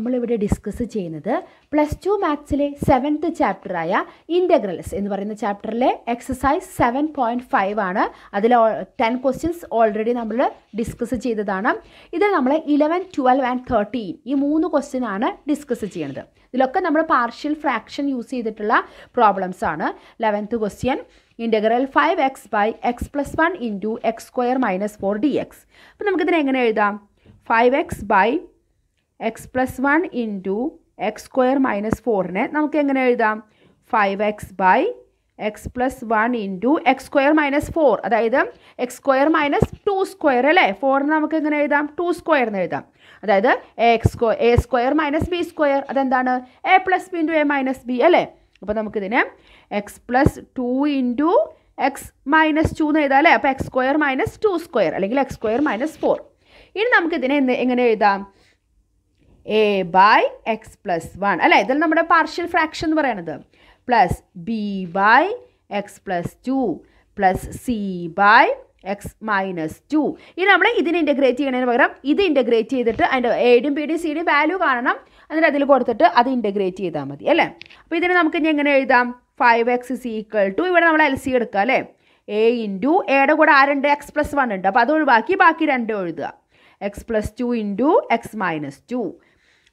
നമ്മളിവിടെ ഡിസ്കസ് ചെയ്യുന്നത് plus two മാത്സിലെ സെവൻത്ത് ചാപ്റ്ററായ ഇൻ്റഗ്രൽസ് എന്ന് പറയുന്ന ചാപ്റ്ററിലെ എക്സസൈസ് സെവൻ പോയിൻറ്റ് ഫൈവ് ആണ് അതിൽ ടെൻ ക്വസ്റ്റ്യൻസ് ഓൾറെഡി നമ്മൾ ഡിസ്കസ് ചെയ്തതാണ് ഇതിൽ നമ്മൾ ഇലവൻ ട്വൽവ് ആൻഡ് തേർട്ടീൻ ഈ മൂന്ന് ക്വസ്റ്റ്യൻ ആണ് ഡിസ്കസ് ചെയ്യുന്നത് ഇതിലൊക്കെ നമ്മൾ പാർഷ്യൽ ഫ്രാക്ഷൻ യൂസ് ചെയ്തിട്ടുള്ള പ്രോബ്ലംസ് ആണ് eleventh question integral five x by x plus one into x square minus four d x അപ്പോൾ നമുക്കിതിനെങ്ങനെ എഴുതാം five x by x plus one into x square minus ഫോറിനെ നമുക്ക് എങ്ങനെ എഴുതാം five x by x plus one into x square minus four അതായത് x square minus two square അല്ലേ ഫോറിന് നമുക്ക് എങ്ങനെ എഴുതാം ടു സ്ക്വയർ എന്ന് എഴുതാം അതായത് x square a square minus b square അതെന്താണ് a plus b into a minus b അല്ലേ അപ്പോൾ നമുക്കിതിനെ x plus two into x minus two എന്ന് എഴുതാം അല്ലേ അപ്പോൾ x square minus two square അല്ലെങ്കിൽ എക്സ് സ്ക്വയർ മൈനസ് ഫോർ ഇനി നമുക്കിതിനെ എന്ത് എങ്ങനെ എഴുതാം a by x plus one അല്ലേ ഇതിൽ നമ്മുടെ പാർഷ്യൽ ഫ്രാക്ഷൻ എന്ന് പറയണത് plus b by x plus two plus c by x minus two ഇനി നമ്മൾ ഇതിന് ഇൻറ്റഗ്രേറ്റ് ചെയ്യണതിന് പകരം ഇത് ഇൻറ്റഗ്രേറ്റ് ചെയ്തിട്ട് അതിൻ്റെ എയുടെയും പി ഡിയും സി ഡിയും വാല്യൂ കാണണം എന്നിട്ട് അതിൽ കൊടുത്തിട്ട് അത് ഇൻറ്റഗ്രേറ്റ് ചെയ്താൽ മതി അല്ലേ അപ്പോൾ ഇതിനെ നമുക്ക് ഇനി എങ്ങനെ എഴുതാം five x is equal to ഇവിടെ നമ്മൾ എൽ സി എടുക്കുക അല്ലേ എ ഇൻറ്റു എയുടെ കൂടെ ആരുണ്ട് എക്സ് പ്ലസ് വൺ ഉണ്ട് അപ്പോൾ അത് ഒഴിവാക്കി ബാക്കി രണ്ടും എഴുതുക x plus two into x minus two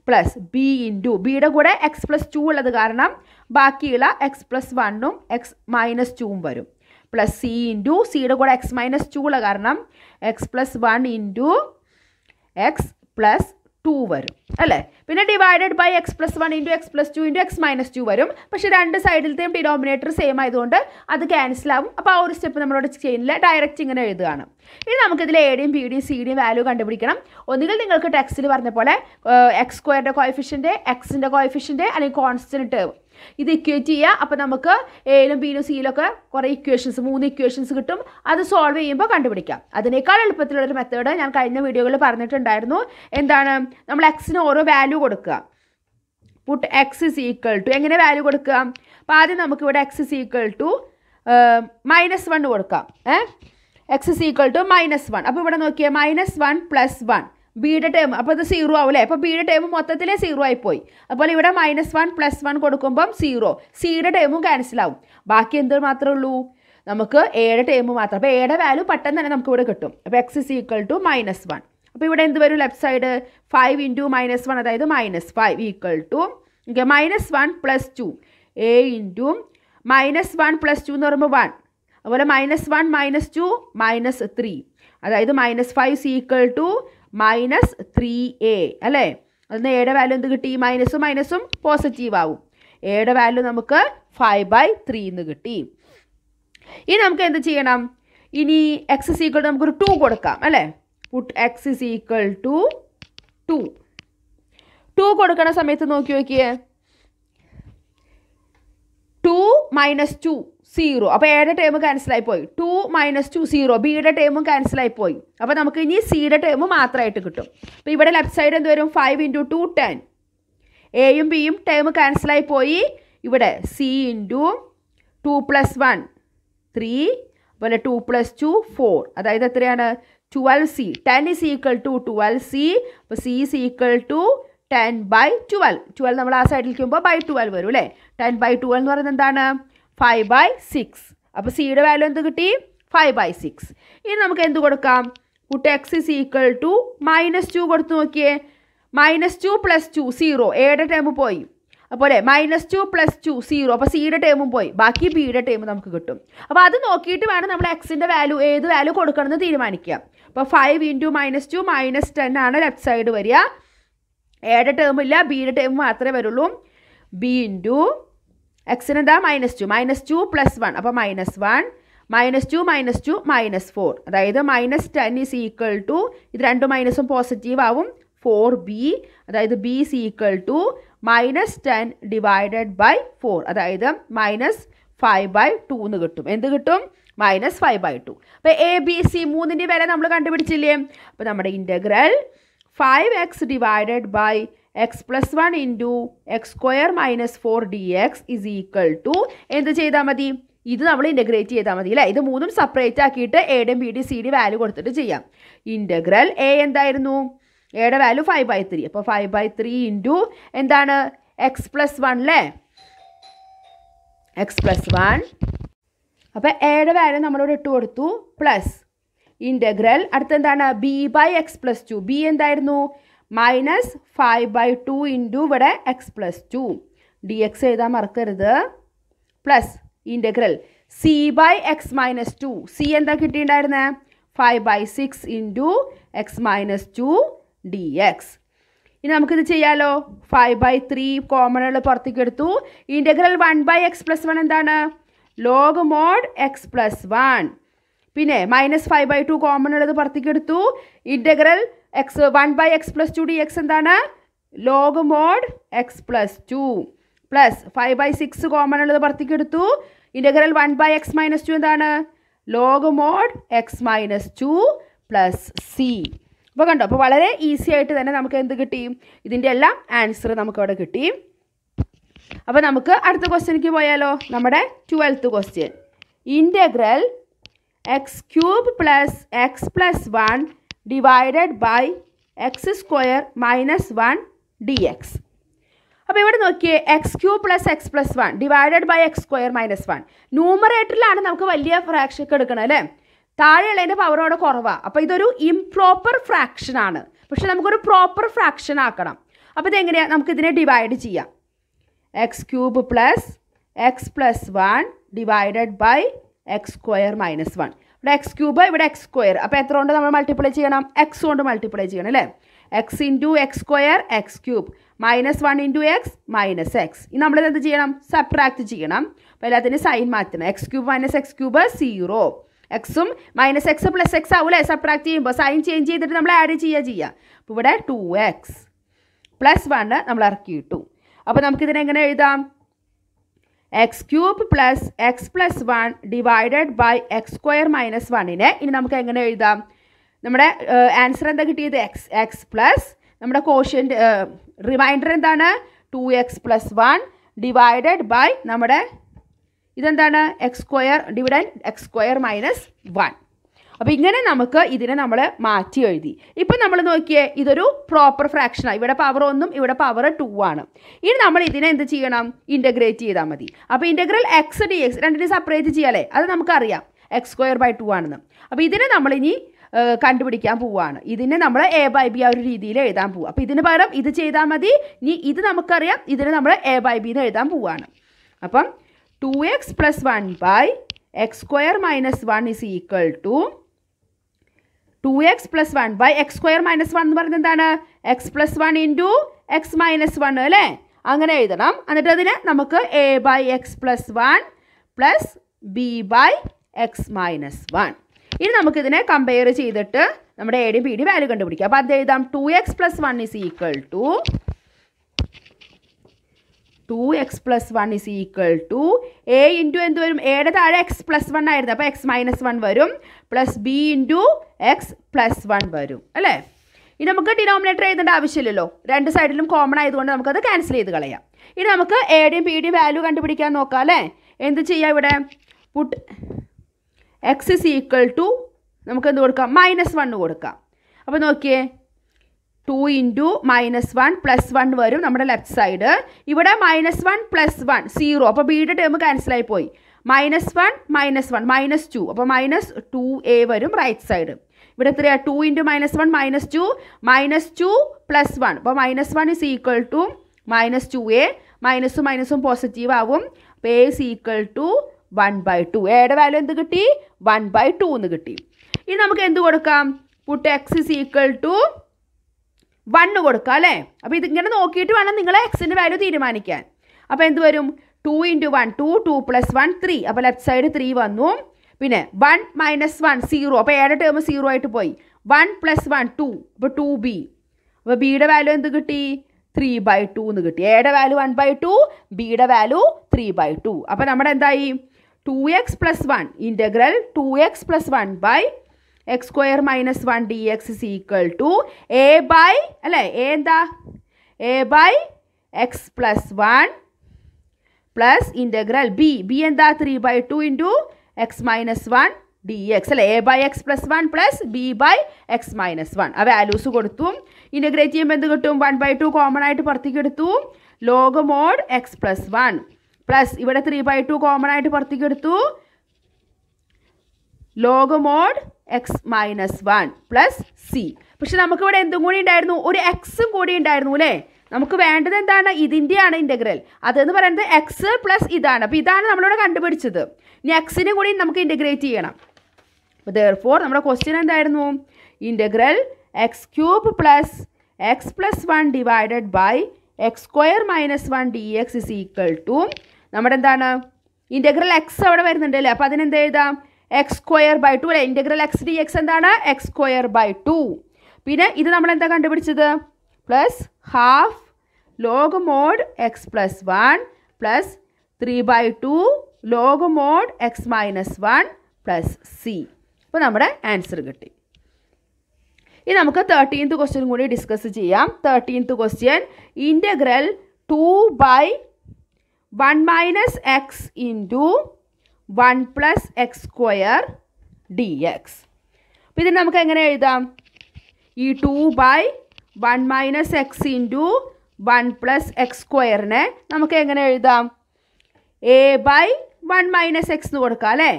plus b into ബിയുടെ കൂടെ എക്സ് പ്ലസ് ടു ഉള്ളത് കാരണം ബാക്കിയുള്ള എക്സ് പ്ലസ് വണ്ണും എക്സ് മൈനസ് ടുവും വരും പ്ലസ് സി ഇൻറ്റു സിയുടെ കൂടെ എക്സ് മൈനസ് ടു ഉള്ള കാരണം x plus one into x plus two വരും അല്ലേ പിന്നെ divided by x plus one into x plus two into x minus two വരും പക്ഷേ രണ്ട് സൈഡിലത്തെയും ഡിനോമിനേറ്റർ സെയിം ആയതുകൊണ്ട് അത് ക്യാൻസൽ ആവും അപ്പോൾ ആ ഒരു സ്റ്റെപ്പ് നമ്മളോട് ചെയ്യുന്നില്ല ഡയറക്റ്റ് ഇങ്ങനെ എഴുതുകയാണ് ഇനി നമുക്കിതിൽ ഡിയും പി ഡിയും സി ഡിയും വാല്യൂ കണ്ടുപിടിക്കണം ഒന്നുകിൽ നിങ്ങൾക്ക് ടെക്സ്റ്റിൽ പറഞ്ഞ പോലെ എക്സ് സ്ക്വയറിൻ്റെ കോയഫിഷ്യൻ്റെ എക്സിൻ്റെ കോയഫിഷ്യൻ്റെ അല്ലെങ്കിൽ കോൺസ്റ്റൻറ്റ് ടേം ഇത് ഇക്വേറ്റ് ചെയ്യുക അപ്പോൾ നമുക്ക് എയിലും ബിയിലും ഒക്കെ കുറേ ഇക്വേഷൻസ് മൂന്ന് ഇക്വേഷൻസ് കിട്ടും അത് സോൾവ് ചെയ്യുമ്പോൾ കണ്ടുപിടിക്കാം അതിനേക്കാൾ എളുപ്പത്തിലുള്ളൊരു മെത്തേഡ് ഞാൻ കഴിഞ്ഞ വീഡിയോകളിൽ പറഞ്ഞിട്ടുണ്ടായിരുന്നു എന്താണ് നമ്മൾ എക്സിന് ഓരോ വാല്യൂ കൊടുക്കുക put x is equal to എങ്ങനെ വാല്യൂ കൊടുക്കുക അപ്പോൾ ആദ്യം നമുക്കിവിടെ x is equal to minus one കൊടുക്കാം a x is equal to minus one അപ്പോൾ ഇവിടെ നോക്കിയാൽ മൈനസ് വൺ പ്ലസ് വൺ ബിയുടെ ടേം അപ്പോൾ ഇത് സീറോ ആവും അല്ലേ അപ്പോൾ ബിയുടെ ടേം മൊത്തത്തിലെ സീറോ ആയിപ്പോയി അതുപോലെ ഇവിടെ മൈനസ് വൺ പ്ലസ് വൺ കൊടുക്കുമ്പം സീറോ സിയുടെ ടേമും ക്യാൻസൽ ആവും ബാക്കി എന്ത് മാത്രമേ ഉള്ളൂ നമുക്ക് എയുടെ ടേം മാത്രം അപ്പോൾ എയുടെ വാല്യൂ പെട്ടെന്ന് തന്നെ നമുക്ക് ഇവിടെ കിട്ടും അപ്പോൾ x is equal to minus one അപ്പോൾ ഇവിടെ എന്ത് വരും left side five into minus one അതായത് minus five equal to okay minus one plus two a into minus one plus two എന്ന് പറയുമ്പോൾ വൺ അതുപോലെ minus one minus two minus three അതായത് minus five is equal to minus three a അല്ലേ അതിന് എയുടെ value എന്ത് കിട്ടി മൈനസും മൈനസും പോസിറ്റീവ് ആവും എയുടെ വാല്യൂ നമുക്ക് ഫൈവ് ബൈ ത്രീ എന്ന് കിട്ടി ഇനി നമുക്ക് എന്ത് ചെയ്യണം ഇനി എക്സ് ഇസ് ഈക്വൾ നമുക്കൊരു ടു കൊടുക്കാം അല്ലേ put x is equal to two two കൊടുക്കണ സമയത്ത് നോക്കി നോക്കിയേ ടു മൈനസ് ടു സീറോ അപ്പോൾ എയുടെ ടേം ക്യാൻസലായി പോയി ടു മൈനസ് ടു സീറോ ബിയുടെ ടേമും ക്യാൻസലായി പോയി അപ്പോൾ നമുക്ക് ഇനി സിയുടെ ടേം മാത്രമായിട്ട് കിട്ടും അപ്പോൾ ഇവിടെ ലെഫ്റ്റ് സൈഡ് എന്ത് വരും ഫൈവ് ഇൻറ്റു ടു ടെൻ എയും ബിയും ടേം ക്യാൻസലായി പോയി ഇവിടെ c into two plus one three അതുപോലെ ടു പ്ലസ് ടു ഫോർ അതായത് എത്രയാണ് twelve c ten is equal to twelve c അപ്പോൾ c is equal to ten by twelve twelve നമ്മൾ ആ സൈഡിൽ നിൽക്കുമ്പോൾ ബൈ ട്വൽവ് വരും അല്ലേ ടെൻ ബൈ ട്വൽവ് എന്ന് പറയുന്നത് എന്താണ് ഫൈവ് ബൈ സിക്സ് അപ്പോൾ സിയുടെ വാല്യൂ എന്ത് കിട്ടി ഫൈവ് ബൈ സിക്സ് ഇനി നമുക്ക് എന്ത് കൊടുക്കാം കുട്ടി x is equal to minus two കൊടുത്ത് നോക്കിയേ minus two plus two zero എയുടെ ടേം പോയി അപ്പോൾ അല്ലേ minus two plus two zero അപ്പോൾ സിയുടെ ടേമും പോയി ബാക്കി ബിയുടെ ടേം നമുക്ക് കിട്ടും അപ്പോൾ അത് നോക്കിയിട്ട് വേണം നമ്മൾ എക്സിൻ്റെ വാല്യൂ ഏത് വാല്യൂ കൊടുക്കണമെന്ന് തീരുമാനിക്കുക അപ്പോൾ five into minus two minus ten ആണ് ലെഫ്റ്റ് സൈഡ് വരിക എയുടെ ടേമില്ല ബിയുടെ ടേം മാത്രമേ വരുള്ളൂ ബി ഇൻറ്റു എക്സിന് എന്താ minus two minus two plus one അപ്പോൾ minus one minus two minus two minus four അതായത് minus ten is equal to ഇത് രണ്ട് മൈനസും പോസിറ്റീവ് ആവും ഫോർ ബി അതായത് b is equal to minus ten divided by four അതായത് minus five by two എന്ന് കിട്ടും എന്ത് കിട്ടും മൈനസ് ഫൈവ് ബൈ ടു അപ്പോൾ എ ബി സി മൂന്നിൻ്റെ വില നമ്മൾ കണ്ടുപിടിച്ചില്ലേ അപ്പോൾ നമ്മുടെ integral five x divided by x plus one into x square minus four d x is equal to എന്ത് ചെയ്താൽ മതി ഇത് നമ്മൾ ഇൻ്റഗ്രേറ്റ് ചെയ്താൽ മതി അല്ലേ ഇത് മൂന്നും സെപ്പറേറ്റ് ആക്കിയിട്ട് എയുടെയും b d c d value കൊടുത്തിട്ട് ചെയ്യാം ഇൻ്റഗ്രൽ എ എന്തായിരുന്നു എയുടെ വാല്യൂ ഫൈവ് ബൈ ത്രീ അപ്പോൾ ഫൈവ് ബൈ ത്രീ ഇൻറ്റു എന്താണ് എക്സ് പ്ലസ് വൺ അല്ലേ എക്സ് പ്ലസ് വൺ അപ്പോൾ എയുടെ വാല്യൂ നമ്മളോട് ഇട്ട് കൊടുത്തു പ്ലസ് ഇൻ്റഗ്രൽ അടുത്തെന്താണ് b by x plus two b എന്തായിരുന്നു minus five by two into ഇവിടെ x plus two d x എഴുതാൻ മറക്കരുത് plus integral c by x minus two c എന്താ കിട്ടിയിട്ടുണ്ടായിരുന്നേ five by six into x minus two d x ഇനി നമുക്കിത് ചെയ്യാമല്ലോ five by three കോമണുകൾ പുറത്തേക്ക് എടുത്തു integral one by x plus one എന്താണ് log mod x plus one പിന്നെ minus five by two common ഉള്ളത് പുറത്തേക്ക് എടുത്തു integral x one by x plus two d x എന്താണ് log mod x plus two plus five by six common ഉള്ളത് പുറത്തേക്ക് എടുത്തു integral one by x minus two എന്താണ് log mod x minus two plus c അപ്പോൾ കണ്ടോ അപ്പോൾ വളരെ easy ആയിട്ട് തന്നെ നമുക്ക് എന്ത് കിട്ടി ഇതിൻ്റെ എല്ലാം ആൻസർ നമുക്കവിടെ കിട്ടി അപ്പോൾ നമുക്ക് അടുത്ത ക്വസ്റ്റ്യനിക്ക് പോയാലോ നമ്മുടെ twelfth question integral x cube plus x plus one divided by x square minus one d x അപ്പോൾ ഇവിടെ നോക്കിയേ x cube plus x plus one divided by x square minus one ന്യൂമറേറ്ററിലാണ് നമുക്ക് വലിയ ഫ്രാക്ഷൻ ഒക്കെ എടുക്കണം അല്ലേ താഴെയുള്ളതിൻ്റെ പവറോടെ കുറവാണ് അപ്പോൾ ഇതൊരു ഇംപ്രോപ്പർ ഫ്രാക്ഷൻ ആണ് പക്ഷെ നമുക്കൊരു പ്രോപ്പർ ഫ്രാക്ഷൻ ആക്കണം അപ്പോൾ ഇതെങ്ങനെയാണ് നമുക്കിതിനെ ഡിവൈഡ് ചെയ്യാം x cube plus x plus one divided by x square minus one ഇവിടെ എക്സ് ക്യൂബ് ഇവിടെ എക്സ് സ്ക്വയർ അപ്പോൾ എത്ര കൊണ്ട് നമ്മൾ മൾട്ടിപ്ലൈ ചെയ്യണം എക്സ് കൊണ്ട് മൾട്ടിപ്ലൈ ചെയ്യണം അല്ലേ x into x square x cube minus one into x minus x ഇനി നമ്മൾ എന്ത് ചെയ്യണം സബ്ട്രാക്ട് ചെയ്യണം അപ്പോൾ എല്ലാത്തിനും സൈൻ മാറ്റണം x cube minus x cube zero എക്സും മൈനസ് എക്സ് പ്ലസ് എക്സ് ആവൂലേ സബ്ട്രാക്ട് ചെയ്യുമ്പോൾ സൈൻ ചേഞ്ച് ചെയ്തിട്ട് നമ്മൾ ആഡ് ചെയ്യുക ചെയ്യുക അപ്പോൾ ഇവിടെ ടു എക്സ് പ്ലസ് വൺ നമ്മൾ ഇറക്കി ഇട്ടു അപ്പോൾ നമുക്കിതിനെങ്ങനെ എഴുതാം x cube plus x plus one divided by x square minus വണ്ണിനെ ഇനി നമുക്ക് എങ്ങനെ എഴുതാം നമ്മുടെ ആൻസർ എന്താ കിട്ടിയത് എക്സ് എക്സ് പ്ലസ് നമ്മുടെ കോഷ്യൻ്റ് റിമൈൻഡർ എന്താണ് two x plus one divided by നമ്മുടെ ഇതെന്താണ് x square dividend x square minus one അപ്പോൾ ഇങ്ങനെ നമുക്ക് ഇതിനെ നമ്മൾ മാറ്റി എഴുതി ഇപ്പം നമ്മൾ നോക്കിയേ ഇതൊരു പ്രോപ്പർ ഫ്രാക്ഷനാണ് ഇവിടെ പവർ ഒന്നും ഇവിടെ പവർ ടു ആണ് ഇനി നമ്മൾ ഇതിനെ എന്ത് ചെയ്യണം ഇൻ്റഗ്രേറ്റ് ചെയ്താൽ മതി അപ്പോൾ ഇൻ്റഗ്രൽ എക്സ് ഡി എക്സ് രണ്ടിനെ സെപ്പറേറ്റ് ചെയ്യാലേ അത് നമുക്കറിയാം എക്സ് സ്ക്വയർ ബൈ ടു ആണെന്ന് അപ്പോൾ ഇതിനെ നമ്മളിനി കണ്ടുപിടിക്കാൻ പോവുകയാണ് ഇതിനെ നമ്മൾ എ ബൈ ബി ആ ഒരു രീതിയിൽ എഴുതാൻ പോവുക അപ്പോൾ ഇതിന് പകരം ഇത് ചെയ്താൽ മതി ഇനി ഇത് നമുക്കറിയാം ഇതിനെ നമ്മൾ എ ബൈ ബി എന്ന് എഴുതാൻ പോവുകയാണ് അപ്പം two x plus one by x square minus one is equal to two x plus one by x square minus one എന്ന് പറയുന്നത് എന്താണ് x plus one into x minus one അല്ലേ അങ്ങനെ എഴുതണം എന്നിട്ട് അതിന് നമുക്ക് a by x plus one plus b by x minus one ഇനി നമുക്കിതിനെ കമ്പയർ ചെയ്തിട്ട് നമ്മുടെ a d b d value കണ്ടുപിടിക്കാം അപ്പോൾ അത് എഴുതാം two x plus one is equal to two x plus one is equal to a into എന്ത് വരും എയുടെ താഴെ എക്സ് പ്ലസ് വൺ ആയിരുന്നു അപ്പോൾ എക്സ് മൈനസ് വൺ വരും plus b into x plus one വരും അല്ലേ ഇനി നമുക്ക് ഡിനോമിനേറ്റർ എഴുതേണ്ട ആവശ്യമില്ലല്ലോ രണ്ട് സൈഡിലും കോമൺ ആയതുകൊണ്ട് നമുക്കത് ക്യാൻസൽ ചെയ്ത് കളയാം ഇനി നമുക്ക് എയുടെയും പിയുടെയും വാല്യൂ കണ്ടുപിടിക്കാൻ നോക്കാം അല്ലേ എന്ത് ചെയ്യാം ഇവിടെ put x is equal to നമുക്ക് എന്ത് കൊടുക്കാം മൈനസ് വണ്ണ് കൊടുക്കാം അപ്പോൾ നോക്കിയേ two into minus one plus one വരും നമ്മുടെ ലെഫ്റ്റ് സൈഡ് ഇവിടെ minus one plus one zero അപ്പോൾ ബിയുടെ ടേം ക്യാൻസലായി പോയി minus one minus one minus two അപ്പോൾ മൈനസ് ടു എ വരും റൈറ്റ് സൈഡ് ഇവിടെ എത്രയാണ് two into minus one minus two minus two plus one അപ്പോൾ minus one is equal to minus two a മൈനസും മൈനസും പോസിറ്റീവ് ആവും അപ്പോൾ a is equal to one by two എയുടെ value എന്ത് കിട്ടി വൺ ബൈ ടു എന്ന് കിട്ടി ഇനി നമുക്ക് എന്ത് കൊടുക്കാം put x is equal to one കൊടുക്കുക അല്ലേ അപ്പോൾ ഇതിങ്ങനെ നോക്കിയിട്ട് വേണം നിങ്ങൾ എക്സിൻ്റെ വാല്യൂ തീരുമാനിക്കാൻ അപ്പോൾ എന്ത് വരും two into one two two plus one three അപ്പോൾ ലെഫ്റ്റ് സൈഡ് ത്രീ വന്നു പിന്നെ വൺ മൈനസ് വൺ സീറോ അപ്പോൾ ഏഴ് ടേം സീറോ ആയിട്ട് പോയി വൺ പ്ലസ് വൺ ടു അപ്പോൾ ടു ബി അപ്പോൾ ബിയുടെ വാല്യൂ എന്ത് കിട്ടി ത്രീ ബൈ ടു എന്ന് കിട്ടി ഏടെ വാല്യൂ വൺ ബൈ ടു ബിയുടെ വാല്യൂ ത്രീ ബൈ ടു അപ്പോൾ നമ്മുടെ എന്തായി two x plus one integral two x plus one by x square minus one d x is equal to a by അല്ലേ a എന്താ a by x plus one plus integral b b എന്താ three by two into x minus one d x അല്ലേ a by x plus one plus b by x minus one ആ values കൊടുത്തു integrate ചെയ്യുമ്പോൾ എന്ത് കിട്ടും one by two common ആയിട്ട് പുറത്തേക്ക് എടുത്തു log mod x plus one plus ഇവിടെ ത്രീ ബൈ ടു കോമൺ ആയിട്ട് പുറത്തേക്ക് എടുത്തു mod x minus one plus c പക്ഷെ നമുക്കിവിടെ എന്തും കൂടി ഉണ്ടായിരുന്നു ഒരു എക്സും കൂടി ഉണ്ടായിരുന്നു അല്ലേ നമുക്ക് വേണ്ടത് എന്താണ് ഇതിൻ്റെയാണ് ഇൻ്റഗ്രൽ അതെന്ന് പറയുന്നത് എക്സ് പ്ലസ് ഇതാണ് അപ്പോൾ ഇതാണ് നമ്മളിവിടെ കണ്ടുപിടിച്ചത് ഇനി എക്സിനെ കൂടി നമുക്ക് ഇൻ്റഗ്രേറ്റ് ചെയ്യണം അപ്പോൾ ദർഫോർ നമ്മുടെ ക്വസ്റ്റ്യൻ എന്തായിരുന്നു integral x cube plus x plus one divided by x square minus one d x is equal to നമ്മുടെ എന്താണ് ഇൻ്റഗ്രൽ എക്സ് അവിടെ വരുന്നുണ്ട് അല്ലേ അപ്പോൾ അതിനെന്ത് എഴുതാം എക്സ് സ്ക്വയർ ബൈ ടു അല്ലെ ഇൻ്റഗ്രൽ എക്സ് ഡി എക്സ് എന്താണ് എക്സ് സ്ക്വയർ ബൈ ടു പിന്നെ ഇത് നമ്മൾ എന്താ കണ്ടുപിടിച്ചത് plus half log mod x plus one plus three by two log mod x minus one plus c അപ്പോൾ നമ്മുടെ ആൻസർ കിട്ടി ഇനി നമുക്ക് തേർട്ടീൻത്ത് ക്വസ്റ്റ്യൻ കൂടി ഡിസ്കസ് ചെയ്യാം thirteenth question integral two by one minus x into one plus x square d x അപ്പോൾ ഇതിന് നമുക്ക് എങ്ങനെ എഴുതാം ഈ two by one minus x into one plus x സ്ക്വയറിനെ നമുക്ക് എങ്ങനെ എഴുതാം a by one minus x എന്ന് കൊടുക്കാം അല്ലേ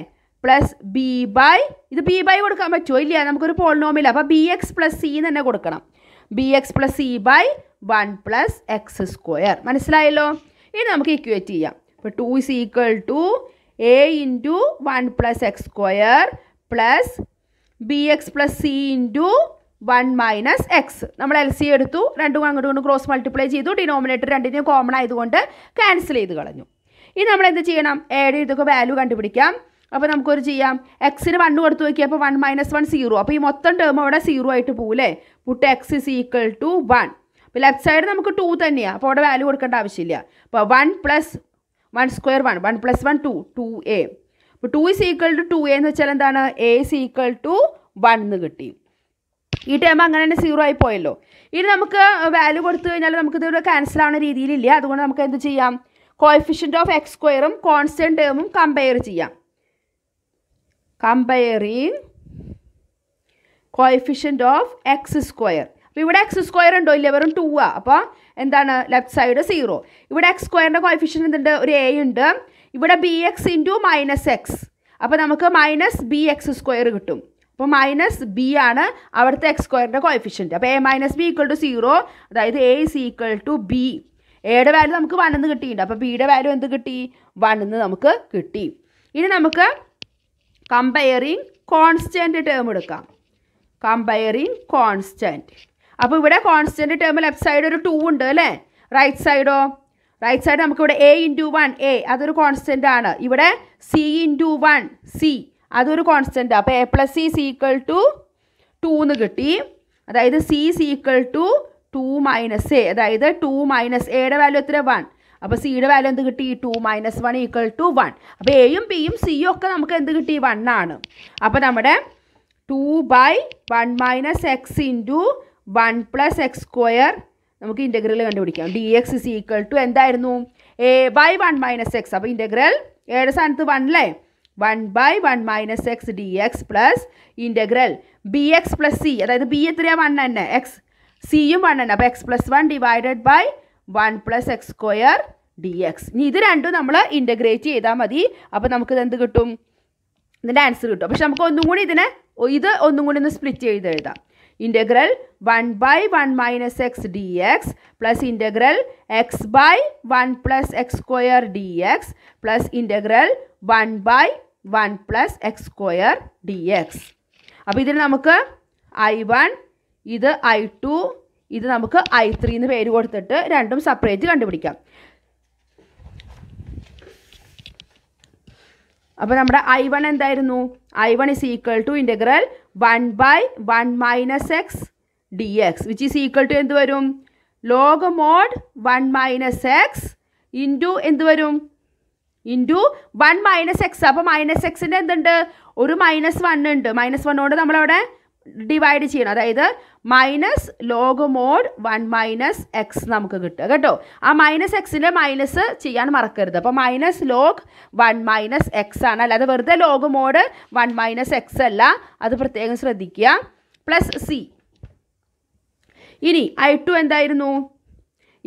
പ്ലസ് ബി ബൈ ഇത് ബി ബൈ കൊടുക്കാൻ പറ്റുമോ ഇല്ല നമുക്കൊരു പോളിനോമില്ല അപ്പോൾ ബി എക്സ് പ്ലസ് സി എന്ന് തന്നെ കൊടുക്കണം b x plus c by one plus x square മനസ്സിലായല്ലോ ഇനി നമുക്ക് ഇക്വേറ്റ് ചെയ്യാം ഇപ്പോൾ two is equal to a into one plus x square plus b x plus c into one minus x നമ്മൾ L C എടുത്തു രണ്ടും അങ്ങോട്ടും കൊണ്ട് ക്രോസ് മൾട്ടിപ്ലൈ ചെയ്തു ഡിനോമിനേറ്റർ രണ്ടിനെയും കോമൺ ആയതുകൊണ്ട് ക്യാൻസൽ ചെയ്ത് കളഞ്ഞു ഇനി നമ്മൾ എന്ത് ചെയ്യണം ഏഴ് ഇതൊക്കെ വാല്യൂ കണ്ടുപിടിക്കാം അപ്പോൾ നമുക്കൊരു ചെയ്യാം എക്സിന് വൺ കൊടുത്തു നോക്കിയപ്പോൾ വൺ മൈനസ് വൺ സീറോ അപ്പോൾ ഈ മൊത്തം ടേം അവിടെ സീറോ ആയിട്ട് പോകില്ലേ put x is equal to one അപ്പോൾ ലെഫ്റ്റ് സൈഡ് നമുക്ക് ടു തന്നെയാണ് അപ്പോൾ അവിടെ വാല്യൂ കൊടുക്കേണ്ട ആവശ്യമില്ല അപ്പോൾ one plus one square one one plus one two two a അപ്പോൾ two is equal to two a എന്ന് വെച്ചാൽ എന്താണ് a is equal to one എന്ന് കിട്ടി ഈ ടേം അങ്ങനെ തന്നെ സീറോ ആയി പോയല്ലോ ഇനി നമുക്ക് വാല്യൂ കൊടുത്തു കഴിഞ്ഞാൽ നമുക്കിത് ഒരു ക്യാൻസൽ ആവുന്ന രീതിയിലില്ല അതുകൊണ്ട് നമുക്ക് എന്ത് ചെയ്യാം കോഎഫിഷ്യൻ്റ് ഓഫ് എക്സ് സ്ക്വയറും കോൺസ്റ്റൻറ്റ് ടേമും കമ്പയർ ചെയ്യാം comparing coefficient of x square അപ്പോൾ ഇവിടെ എക്സ് സ്ക്വയർ ഉണ്ടോ ഇല്ല വെറും ടു ആ അപ്പോൾ എന്താണ് ലെഫ്റ്റ് സൈഡ് സീറോ ഇവിടെ എക്സ് സ്ക്വയറിൻ്റെ കോയിഫിഷ്യൻ എന്തുണ്ട് ഒരു എ ഉണ്ട് ഇവിടെ b x into minus x അപ്പോൾ നമുക്ക് മൈനസ് ബി എക്സ് സ്ക്വയർ കിട്ടും അപ്പോൾ മൈനസ് ബി ആണ് അവിടുത്തെ എക്സ് സ്ക്വയറിൻ്റെ കോയിഫിഷ്യൻറ്റ് അപ്പോൾ a minus b equal to zero അതായത് a is equal to b എയുടെ വാല്യൂ നമുക്ക് വൺ എന്ന് കിട്ടിയിട്ടുണ്ട് അപ്പോൾ ബിയുടെ വാല്യൂ എന്ത് കിട്ടി വൺ എന്ന് നമുക്ക് കിട്ടി ഇനി നമുക്ക് കമ്പയറിങ് കോൺസ്റ്റൻറ്റ് ടേം എടുക്കാം കമ്പയറിങ് കോൺസ്റ്റൻറ്റ് അപ്പോൾ ഇവിടെ കോൺസ്റ്റൻറ്റ് ടേമിൽ ലെഫ്റ്റ് സൈഡ് ഒരു ടു ഉണ്ട് അല്ലേ റൈറ്റ് സൈഡോ റൈറ്റ് സൈഡ് നമുക്കിവിടെ എ ഇൻറ്റു വൺ എ അതൊരു കോൺസ്റ്റൻ്റ് ആണ് ഇവിടെ സി ഇൻറ്റു വൺ സി അതൊരു കോൺസ്റ്റൻ്റ് അപ്പോൾ a plus c is equal to two എന്ന് കിട്ടി അതായത് c is equal to two minus a അതായത് ടു മൈനസ് എയുടെ വാല്യൂ എത്ര വൺ അപ്പോൾ സിയുടെ വാല്യൂ എന്ത് കിട്ടി two minus one equal to one അപ്പോൾ എയും പിയും സിയും ഒക്കെ നമുക്ക് എന്ത് കിട്ടി വൺ ആണ് അപ്പോൾ നമ്മുടെ two by one minus x into one plus x square നമുക്ക് ഇൻ്റഗ്രൽ കണ്ടുപിടിക്കാം d x is equal to എന്തായിരുന്നു a by one minus x അപ്പോൾ ഇൻ്റഗ്രൽ ഏഴ് സ്ഥാനത്ത് വൺ അല്ലേ one by one minus x d x plus integral b x plus c അതായത് b എത്രയാണ് one തന്നെ എക്സ് സിയും വൺ തന്നെ അപ്പോൾ x plus one divided by one plus x square d x ഇനി ഇത് രണ്ടും നമ്മൾ ഇൻ്റഗ്രേറ്റ് ചെയ്താൽ മതി അപ്പോൾ നമുക്ക് ഇത് എന്ത് കിട്ടും ഇതിൻ്റെ ആൻസർ കിട്ടും പക്ഷെ നമുക്ക് ഒന്നും കൂടി ഇതിനെ ഇത് ഒന്നും കൂടി ഒന്ന് സ്പ്ലിറ്റ് ചെയ്ത് എഴുതാം integral one by one minus x d x plus integral x by one plus x square d x plus integral one by one plus x square d x അപ്പോൾ ഇതിൽ നമുക്ക് ഐ വൺ ഇത് I two ഇത് നമുക്ക് I three എന്ന് പേര് കൊടുത്തിട്ട് രണ്ടും സെപ്പറേറ്റ് കണ്ടുപിടിക്കാം അപ്പോൾ നമ്മുടെ ഐ വൺ എന്തായിരുന്നു I one is equal to integral one by one minus x d x which is equal to എന്ത് വരും log mod one minus x into എന്ത് വരും ഇൻറ്റു വൺ മൈനസ് എക്സ് അപ്പോൾ മൈനസ് എക്സിൻ്റെ എന്തുണ്ട് ഒരു മൈനസ് വൺ ഉണ്ട് മൈനസ് വൺ നമ്മളവിടെ ഡിവൈഡ് ചെയ്യണം അതായത് minus log mod one minus x നമുക്ക് കിട്ടുക കേട്ടോ ആ മൈനസ് എക്സിൻ്റെ മൈനസ് ചെയ്യാൻ മറക്കരുത് അപ്പോൾ minus log one minus x ആണ് അല്ലാതെ വെറുതെ log mod one minus x അല്ല അത് പ്രത്യേകം ശ്രദ്ധിക്കുക പ്ലസ് സി ഇനി ഐ ടു എന്തായിരുന്നു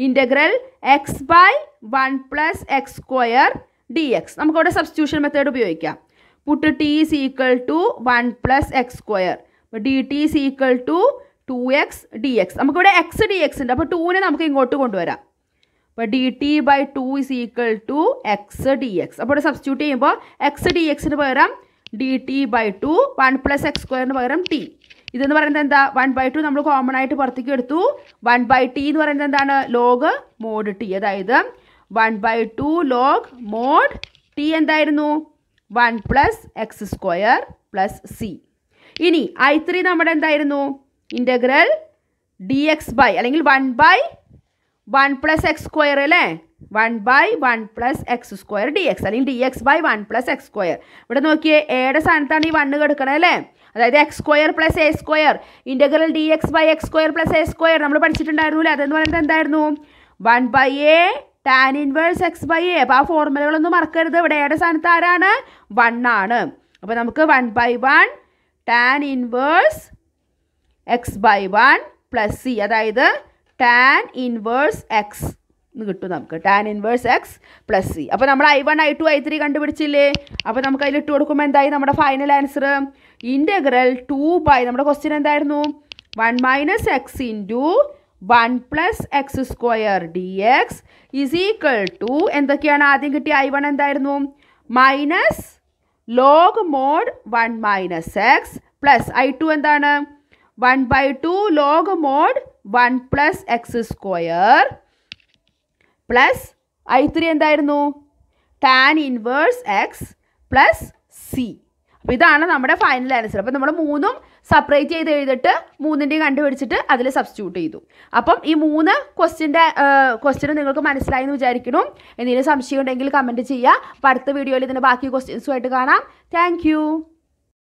integral x by one plus x square d x നമുക്കവിടെ സബ്സ്റ്റിറ്റ്യൂഷൻ മെത്തേഡ് ഉപയോഗിക്കാം put t is equal to one plus x square അപ്പോൾ d t is equal to two x d x നമുക്കിവിടെ x d x ഉണ്ട് അപ്പോൾ ടൂവിനെ നമുക്ക് ഇങ്ങോട്ട് കൊണ്ടുവരാം അപ്പോൾ d t by two is equal to x d x അപ്പോൾ ഇവിടെ സബ്സ്റ്റ്യൂട്ട് ചെയ്യുമ്പോൾ എക്സ് ഡി എക്സിന് പകരം d t by two one plus x സ്ക്വയറിന് പകരം ടി ഇതെന്ന് പറയുന്നത് എന്താ വൺ ബൈ ടു നമ്മൾ കോമൺ ആയിട്ട് പുറത്തേക്ക് എടുത്തു വൺ ബൈ ടി എന്ന് പറയുന്നത് എന്താണ് ലോഗ് മോഡ് ടി അതായത് one by two log mod t എന്തായിരുന്നു one plus x square plus c ഇനി ഐ ത്രീ നമ്മുടെ എന്തായിരുന്നു ഇൻ്റഗ്രൽ ഡി എക്സ് ബൈ അല്ലെങ്കിൽ one by one plus x square അല്ലേ one by one plus x square d x അല്ലെങ്കിൽ d x by one plus x square ഇവിടെ നോക്കിയേ ഏടെ സ്ഥാനത്താണ് ഈ വണ്ണ് കിടക്കണേ അല്ലേ അതായത് x square plus a square integral d x by x square plus a square നമ്മൾ പഠിച്ചിട്ടുണ്ടായിരുന്നു അല്ലേ അതെന്ന് പറയുന്നത് എന്തായിരുന്നു one by a tan inverse x by a അപ്പോൾ ആ ഫോർമുലകളൊന്നും മറക്കരുത് ഇവിടെ ഏടെ സ്ഥാനത്ത് ആരാണ് വണ്ണാണ് അപ്പോൾ നമുക്ക് one by one tan inverse x by one plus c അതായത് ടാൻ ഇൻവേഴ്സ് എക്സ് എന്ന് കിട്ടും നമുക്ക് tan inverse x plus c അപ്പോൾ നമ്മൾ I one I two I three കണ്ടുപിടിച്ചില്ലേ അപ്പോൾ നമുക്ക് അതിൽ ഇട്ട് കൊടുക്കുമ്പോൾ എന്തായി നമ്മുടെ final answer integral two by നമ്മുടെ ക്വസ്റ്റ്യൻ എന്തായിരുന്നു one minus x into one plus x square d x is equal to എന്തൊക്കെയാണ് ആദ്യം കിട്ടിയ ഐ വൺ എന്തായിരുന്നു minus log mod one minus x plus I two എന്താണ് one by two log mod one plus x square plus I three എന്തായിരുന്നു tan inverse x plus c അപ്പോൾ ഇതാണ് നമ്മുടെ final answer അപ്പോൾ നമ്മൾ മൂന്നും സെപ്പറേറ്റ് ചെയ്ത് എഴുതിട്ട് മൂന്നിൻ്റെയും കണ്ടുപിടിച്ചിട്ട് അതിൽ സബ്സ്റ്റിറ്റ്യൂട്ട് ചെയ്തു അപ്പം ഈ മൂന്ന് ക്വസ്റ്റിൻ്റെ ക്വസ്റ്റ്യൻ നിങ്ങൾക്ക് മനസ്സിലായി എന്ന് വിചാരിക്കണം എന്തെങ്കിലും സംശയം ഉണ്ടെങ്കിൽ കമൻറ്റ് ചെയ്യുക അടുത്ത വീഡിയോയിൽ ഇതിൻ്റെ ബാക്കി ക്വസ്റ്റ്യൻസുമായിട്ട് കാണാം താങ്ക്